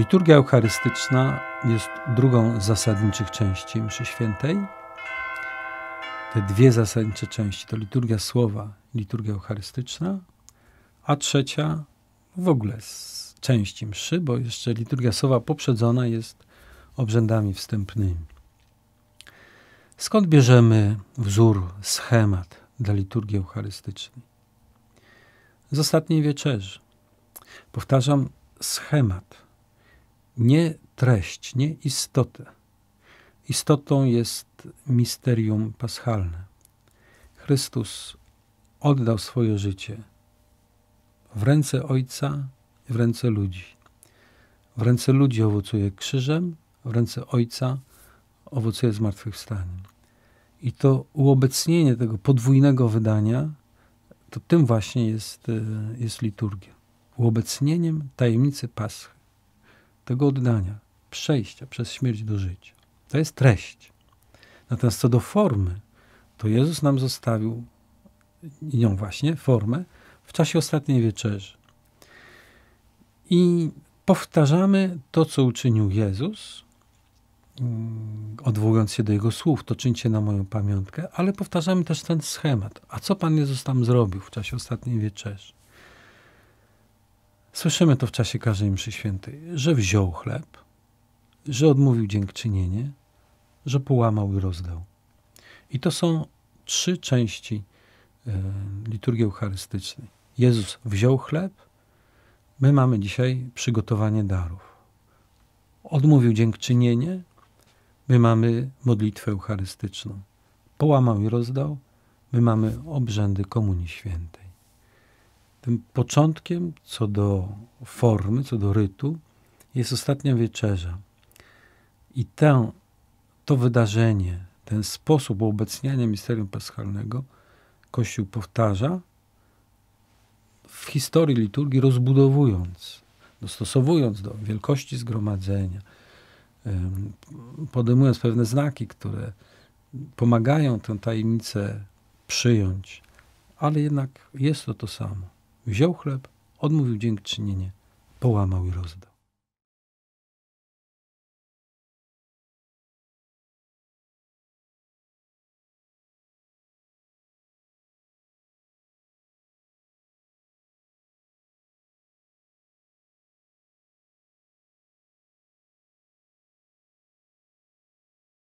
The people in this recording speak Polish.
Liturgia Eucharystyczna jest drugą z zasadniczych części Mszy Świętej. Te dwie zasadnicze części to liturgia słowa, liturgia Eucharystyczna, a trzecia w ogóle z części mszy, bo jeszcze liturgia słowa poprzedzona jest obrzędami wstępnymi. Skąd bierzemy wzór, schemat dla liturgii eucharystycznej? Z ostatniej wieczerzy. Powtarzam, schemat nie treść, nie istotę. Istotą jest misterium paschalne. Chrystus oddał swoje życie w ręce Ojca w ręce ludzi. W ręce ludzi owocuje krzyżem, w ręce Ojca owocuje zmartwychwstaniem. I to uobecnienie tego podwójnego wydania, to tym właśnie jest, e, jest liturgia. Uobecnieniem tajemnicy Paschy tego oddania, przejścia przez śmierć do życia. To jest treść. Natomiast co do formy, to Jezus nam zostawił nią właśnie, formę, w czasie ostatniej wieczerzy. I powtarzamy to, co uczynił Jezus, mm, odwołując się do Jego słów, to czyńcie na moją pamiątkę, ale powtarzamy też ten schemat. A co Pan Jezus tam zrobił w czasie ostatniej wieczerzy? Słyszymy to w czasie każdej mszy świętej, że wziął chleb, że odmówił dziękczynienie, że połamał i rozdał. I to są trzy części e, liturgii eucharystycznej. Jezus wziął chleb, my mamy dzisiaj przygotowanie darów. Odmówił dziękczynienie, my mamy modlitwę eucharystyczną. Połamał i rozdał, my mamy obrzędy Komunii Świętej. Tym początkiem co do formy, co do rytu, jest ostatnia wieczerza. I ten to wydarzenie, ten sposób obecniania misterium paschalnego Kościół powtarza w historii liturgii, rozbudowując, dostosowując do wielkości zgromadzenia, podejmując pewne znaki, które pomagają tę tajemnicę przyjąć, ale jednak jest to to samo. Wziął chleb, odmówił dziękczynienie, połamał i rozdał.